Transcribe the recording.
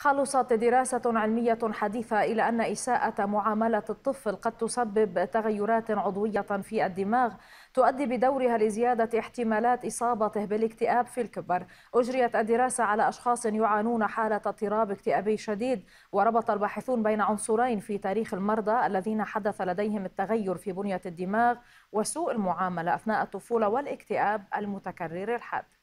خلصت دراسة علمية حديثة إلى أن إساءة معاملة الطفل قد تسبب تغيرات عضوية في الدماغ تؤدي بدورها لزيادة احتمالات إصابته بالاكتئاب في الكبر أجريت الدراسة على أشخاص يعانون حالة اضطراب اكتئابي شديد وربط الباحثون بين عنصرين في تاريخ المرضى الذين حدث لديهم التغير في بنية الدماغ وسوء المعاملة أثناء الطفولة والاكتئاب المتكرر الحاد